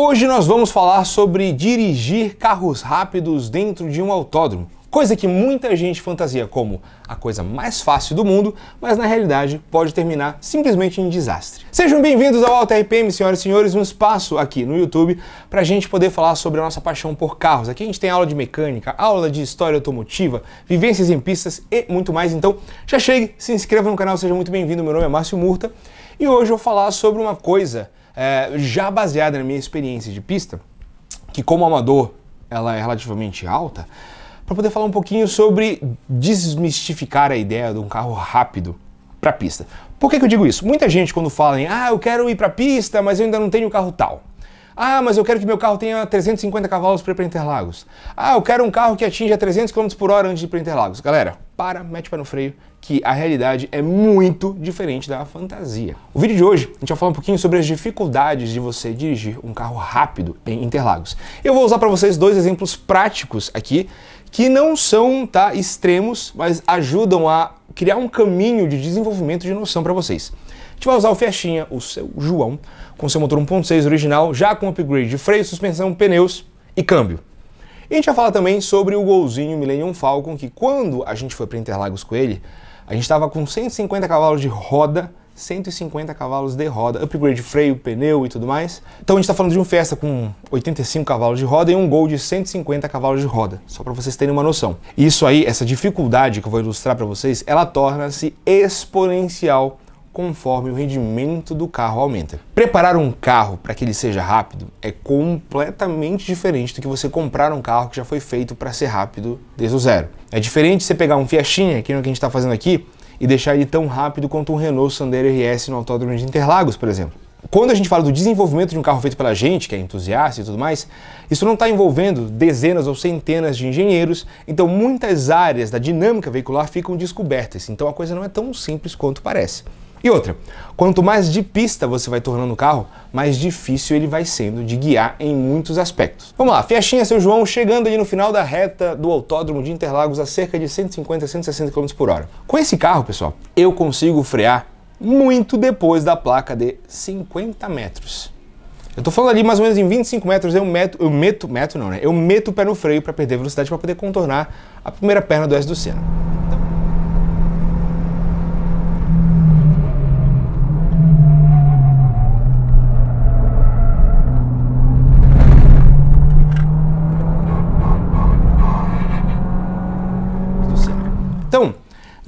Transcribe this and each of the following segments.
Hoje nós vamos falar sobre dirigir carros rápidos dentro de um autódromo, coisa que muita gente fantasia como a coisa mais fácil do mundo, mas na realidade pode terminar simplesmente em desastre. Sejam bem-vindos ao Alta RPM, senhoras e senhores, um espaço aqui no YouTube para a gente poder falar sobre a nossa paixão por carros. Aqui a gente tem aula de mecânica, aula de história automotiva, vivências em pistas e muito mais. Então já chegue, se inscreva no canal, seja muito bem-vindo. Meu nome é Márcio Murta e hoje eu vou falar sobre uma coisa é, já baseada na minha experiência de pista, que como amador ela é relativamente alta, para poder falar um pouquinho sobre desmistificar a ideia de um carro rápido para pista. Por que, que eu digo isso? Muita gente quando fala em, ah, eu quero ir para pista, mas eu ainda não tenho carro tal. Ah, mas eu quero que meu carro tenha 350 cavalos para ir para Interlagos. Ah, eu quero um carro que atinja 300 km por hora antes de ir para Interlagos. Galera, para, mete para no freio, que a realidade é muito diferente da fantasia. O vídeo de hoje, a gente vai falar um pouquinho sobre as dificuldades de você dirigir um carro rápido em Interlagos. Eu vou usar para vocês dois exemplos práticos aqui, que não são tá, extremos, mas ajudam a criar um caminho de desenvolvimento de noção para vocês gente vai usar o Fiestinha, o seu João, com seu motor 1.6 original, já com upgrade de freio, suspensão, pneus e câmbio. E a gente vai falar também sobre o golzinho Millennium Falcon, que quando a gente foi para Interlagos com ele, a gente estava com 150 cavalos de roda, 150 cavalos de roda, upgrade de freio, pneu e tudo mais. Então a gente está falando de um Fiesta com 85 cavalos de roda e um Gol de 150 cavalos de roda, só para vocês terem uma noção. Isso aí, essa dificuldade que eu vou ilustrar para vocês, ela torna-se exponencial conforme o rendimento do carro aumenta. Preparar um carro para que ele seja rápido é completamente diferente do que você comprar um carro que já foi feito para ser rápido desde o zero. É diferente você pegar um Fiatinha, que é o que a gente está fazendo aqui, e deixar ele tão rápido quanto um Renault Sandero RS no Autódromo de Interlagos, por exemplo. Quando a gente fala do desenvolvimento de um carro feito pela gente, que é entusiasta e tudo mais, isso não está envolvendo dezenas ou centenas de engenheiros, então muitas áreas da dinâmica veicular ficam descobertas, então a coisa não é tão simples quanto parece. E outra, quanto mais de pista você vai tornando o carro, mais difícil ele vai sendo de guiar em muitos aspectos. Vamos lá, Fiachinha Seu João chegando ali no final da reta do autódromo de Interlagos a cerca de 150 160 km por hora. Com esse carro, pessoal, eu consigo frear muito depois da placa de 50 metros. Eu tô falando ali mais ou menos em 25 metros, eu meto, eu meto, meto não, né? Eu meto o pé no freio para perder velocidade para poder contornar a primeira perna do S do Senna.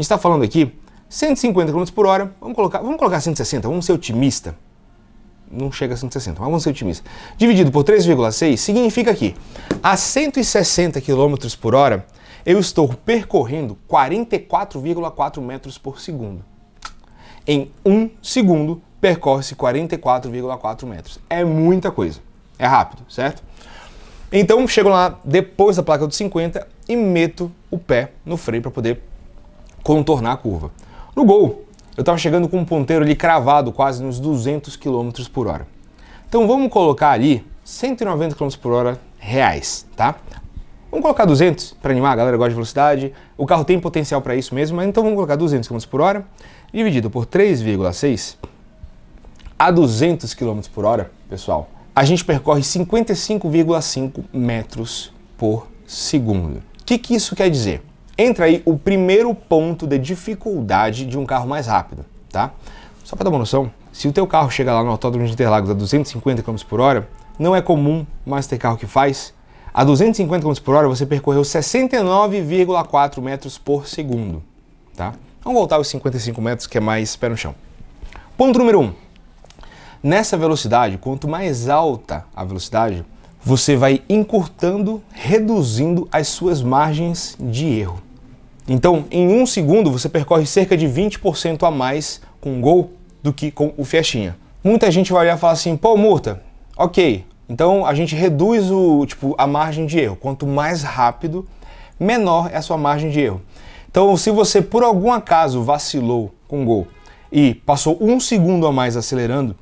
gente está falando aqui 150 km por hora, vamos colocar, vamos colocar 160, vamos ser otimista. Não chega a 160, mas vamos ser otimista Dividido por 3,6 significa que a 160 km por hora eu estou percorrendo 44,4 metros por segundo. Em um segundo percorre-se 44,4 metros. É muita coisa. É rápido, certo? Então chego lá depois da placa dos 50 e meto o pé no freio para poder contornar a curva. No gol, eu estava chegando com um ponteiro ali cravado quase nos 200 km por hora. Então vamos colocar ali 190 km por hora reais, tá? Vamos colocar 200 para animar, a galera gosta de velocidade, o carro tem potencial para isso mesmo, mas então vamos colocar 200 km por hora dividido por 3,6 a 200 km por hora, pessoal, a gente percorre 55,5 metros por segundo. O que, que isso quer dizer? entra aí o primeiro ponto de dificuldade de um carro mais rápido, tá? Só para dar uma noção, se o teu carro chega lá no Autódromo de Interlagos a 250 km por hora, não é comum mais ter carro que faz. A 250 km por hora você percorreu 69,4 metros por segundo, tá? Vamos voltar aos 55 metros que é mais pé no chão. Ponto número 1. Um. Nessa velocidade, quanto mais alta a velocidade, você vai encurtando, reduzindo as suas margens de erro. Então, em um segundo, você percorre cerca de 20% a mais com o Gol do que com o Fiestinha. Muita gente vai olhar e falar assim, pô, Murta, ok, então a gente reduz o, tipo, a margem de erro. Quanto mais rápido, menor é a sua margem de erro. Então, se você por algum acaso vacilou com o Gol e passou um segundo a mais acelerando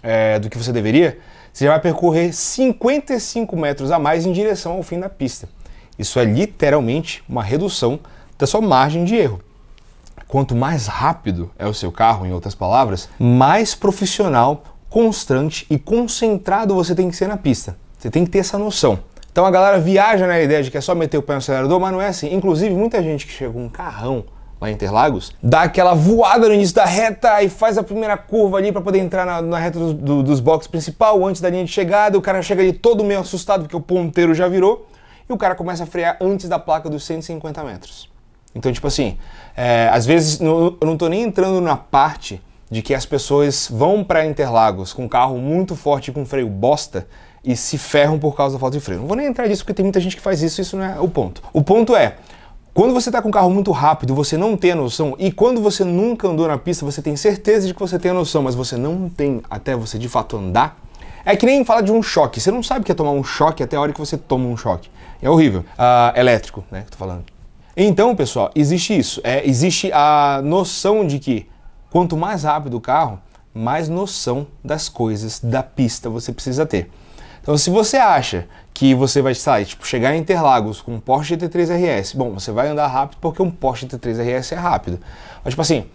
é, do que você deveria, você vai percorrer 55 metros a mais em direção ao fim da pista. Isso é literalmente uma redução da sua margem de erro. Quanto mais rápido é o seu carro, em outras palavras, mais profissional, constante e concentrado você tem que ser na pista. Você tem que ter essa noção. Então a galera viaja na ideia de que é só meter o pé no acelerador, mas não é assim. Inclusive, muita gente que chega um carrão lá em Interlagos, dá aquela voada no início da reta e faz a primeira curva ali para poder entrar na, na reta do, dos boxes principal, antes da linha de chegada, o cara chega ali todo meio assustado porque o ponteiro já virou, e o cara começa a frear antes da placa dos 150 metros. Então, tipo assim, é, às vezes não, eu não tô nem entrando na parte de que as pessoas vão para Interlagos com um carro muito forte e com freio bosta e se ferram por causa da falta de freio. Não vou nem entrar nisso porque tem muita gente que faz isso, isso não é o ponto. O ponto é, quando você está com um carro muito rápido, você não tem a noção, e quando você nunca andou na pista, você tem certeza de que você tem a noção, mas você não tem até você de fato andar. É que nem fala de um choque, você não sabe o que é tomar um choque até a hora que você toma um choque. É horrível. Uh, elétrico, né, que eu tô falando. Então, pessoal, existe isso. É, existe a noção de que quanto mais rápido o carro, mais noção das coisas da pista você precisa ter. Então, se você acha que você vai sair, tipo, chegar em Interlagos com um Porsche GT3 RS, bom, você vai andar rápido porque um Porsche GT3 RS é rápido. Mas, tipo assim,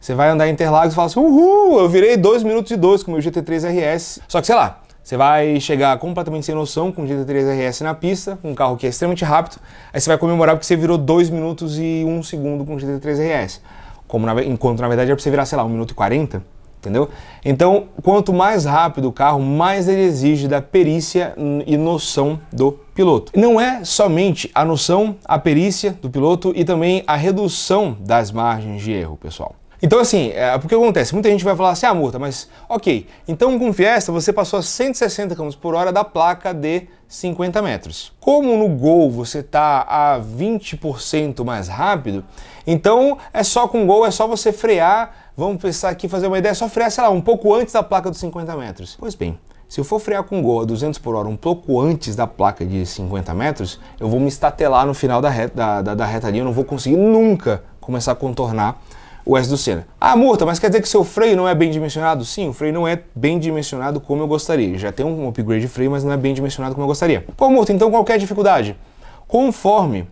você vai andar em Interlagos e fala assim, uhul, eu virei 2 minutos e 2 com o meu GT3 RS. Só que, sei lá, você vai chegar completamente sem noção com o GT3RS na pista, um carro que é extremamente rápido, aí você vai comemorar porque você virou 2 minutos e 1 um segundo com o GT3RS. Como na, enquanto na verdade é para você virar, sei lá, 1 um minuto e 40, entendeu? Então, quanto mais rápido o carro, mais ele exige da perícia e noção do piloto. Não é somente a noção, a perícia do piloto e também a redução das margens de erro, pessoal. Então, assim, é, que acontece? Muita gente vai falar assim, ah, multa, mas ok, então com Fiesta você passou a 160 km por hora da placa de 50 metros. Como no Gol você está a 20% mais rápido, então é só com Gol, é só você frear, vamos pensar aqui, fazer uma ideia, é só frear, sei lá, um pouco antes da placa dos 50 metros. Pois bem, se eu for frear com Gol a 200 por hora um pouco antes da placa de 50 metros, eu vou me estatelar no final da reta, da, da, da reta ali, eu não vou conseguir nunca começar a contornar o S do Senna. Ah, Murta, mas quer dizer que seu freio não é bem dimensionado? Sim, o freio não é bem dimensionado como eu gostaria. Já tem um upgrade de freio, mas não é bem dimensionado como eu gostaria. Pô, Murta, Então, qualquer é dificuldade? Conforme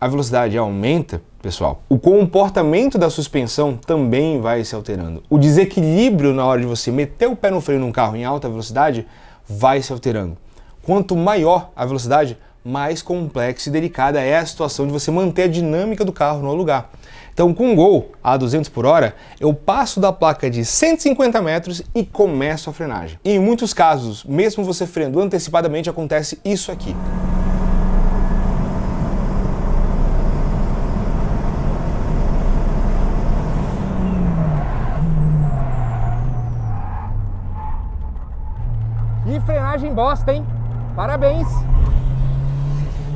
a velocidade aumenta, pessoal, o comportamento da suspensão também vai se alterando. O desequilíbrio na hora de você meter o pé no freio num carro em alta velocidade vai se alterando. Quanto maior a velocidade, mais complexa e delicada é a situação de você manter a dinâmica do carro no lugar. Então, com um gol a 200 por hora, eu passo da placa de 150 metros e começo a frenagem. E em muitos casos, mesmo você frenando antecipadamente, acontece isso aqui. Que frenagem bosta, hein? Parabéns!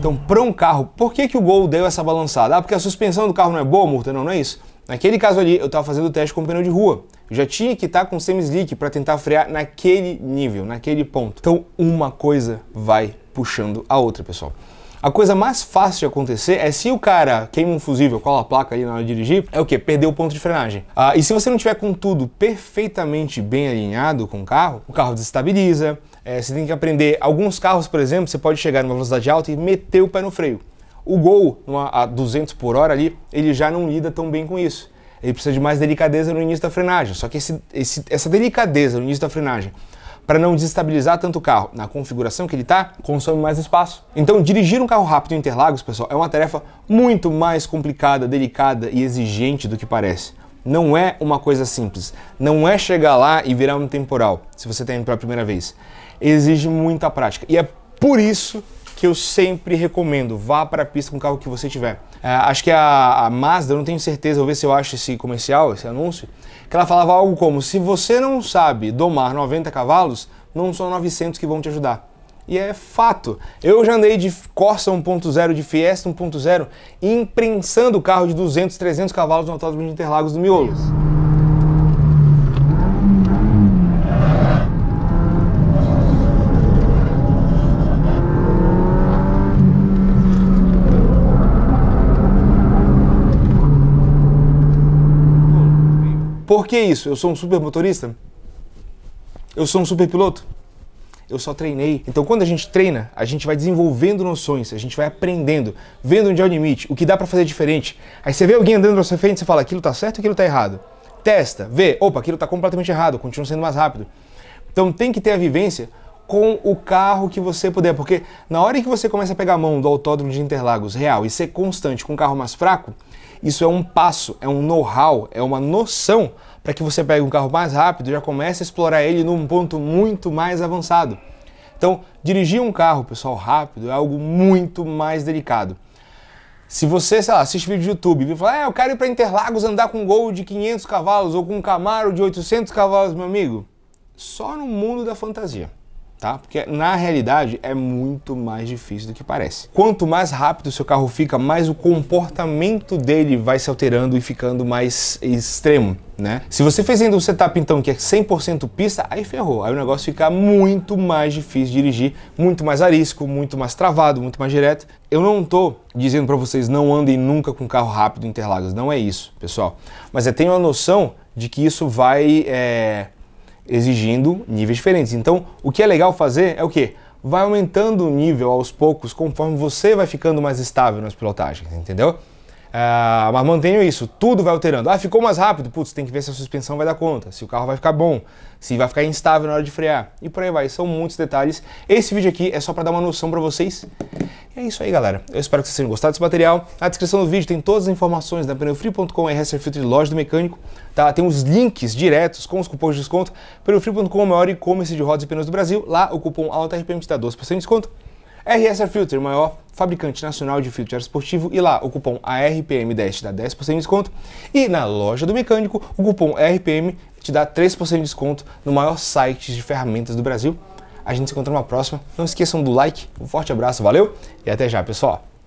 Então, para um carro, por que, que o Gol deu essa balançada? Ah, porque a suspensão do carro não é boa, Murta? Não, não é isso. Naquele caso ali, eu estava fazendo o teste com o pneu de rua. Eu já tinha que estar tá com semi-slick para tentar frear naquele nível, naquele ponto. Então, uma coisa vai puxando a outra, pessoal. A coisa mais fácil de acontecer é se o cara queima um fusível, cola a placa ali na hora de dirigir, é o que? Perder o ponto de frenagem. Ah, e se você não tiver com tudo perfeitamente bem alinhado com o carro, o carro desestabiliza, é, você tem que aprender. Alguns carros, por exemplo, você pode chegar numa velocidade alta e meter o pé no freio. O Gol, numa, a 200 por hora ali, ele já não lida tão bem com isso. Ele precisa de mais delicadeza no início da frenagem. Só que esse, esse, essa delicadeza no início da frenagem, para não desestabilizar tanto o carro na configuração que ele está, consome mais espaço. Então, dirigir um carro rápido em Interlagos, pessoal, é uma tarefa muito mais complicada, delicada e exigente do que parece não é uma coisa simples. Não é chegar lá e virar um temporal, se você está indo pela primeira vez exige muita prática. E é por isso que eu sempre recomendo, vá para a pista com o carro que você tiver. É, acho que a, a Mazda, não tenho certeza, vou ver se eu acho esse comercial, esse anúncio, que ela falava algo como, se você não sabe domar 90 cavalos, não são 900 que vão te ajudar. E é fato. Eu já andei de Corsa 1.0, de Fiesta 1.0, imprensando o carro de 200, 300 cavalos no autódromo de Interlagos do Miolos. Por que isso? Eu sou um super motorista? Eu sou um super piloto? eu só treinei. Então, quando a gente treina, a gente vai desenvolvendo noções, a gente vai aprendendo, vendo onde é o limite, o que dá para fazer diferente. Aí você vê alguém andando na sua frente, você fala, aquilo tá certo, aquilo tá errado. Testa, vê, opa, aquilo tá completamente errado, continua sendo mais rápido. Então, tem que ter a vivência com o carro que você puder, porque na hora que você começa a pegar a mão do Autódromo de Interlagos real e ser constante com um carro mais fraco, isso é um passo, é um know-how, é uma noção para que você pegue um carro mais rápido e já comece a explorar ele num ponto muito mais avançado. Então, dirigir um carro, pessoal, rápido é algo muito mais delicado. Se você, sei lá, assiste vídeo do YouTube e fala, é, eu quero ir para Interlagos andar com um Gol de 500 cavalos ou com um Camaro de 800 cavalos, meu amigo, só no mundo da fantasia tá? Porque na realidade é muito mais difícil do que parece. Quanto mais rápido o seu carro fica, mais o comportamento dele vai se alterando e ficando mais extremo. Né? Se você fez ainda um setup então que é 100% pista, aí ferrou. Aí o negócio fica muito mais difícil de dirigir, muito mais arisco, muito mais travado, muito mais direto. Eu não tô dizendo para vocês não andem nunca com carro rápido em Interlagos, não é isso, pessoal. Mas eu é, tenho a noção de que isso vai é exigindo níveis diferentes. Então, o que é legal fazer é o quê? Vai aumentando o nível aos poucos conforme você vai ficando mais estável nas pilotagens, entendeu? Ah, mas mantenho isso, tudo vai alterando. Ah, ficou mais rápido, putz, tem que ver se a suspensão vai dar conta, se o carro vai ficar bom, se vai ficar instável na hora de frear. E por aí vai, são muitos detalhes. Esse vídeo aqui é só para dar uma noção para vocês. E é isso aí, galera. Eu espero que vocês tenham gostado desse material. Na descrição do vídeo tem todas as informações da pneufree.com, RSR Filtro de Loja do Mecânico. Tá? Tem os links diretos com os cupons de desconto. Pneufree.com é o maior e-commerce de rodas e pneus do Brasil. Lá o cupom ALTARPM te dá 12% de desconto. RS Air Filter, o maior fabricante nacional de filtro esportivo, e lá o cupom ARPM10 te dá 10% de desconto. E na loja do mecânico, o cupom RPM te dá 3% de desconto no maior site de ferramentas do Brasil. A gente se encontra numa próxima. Não esqueçam do like, um forte abraço, valeu e até já, pessoal!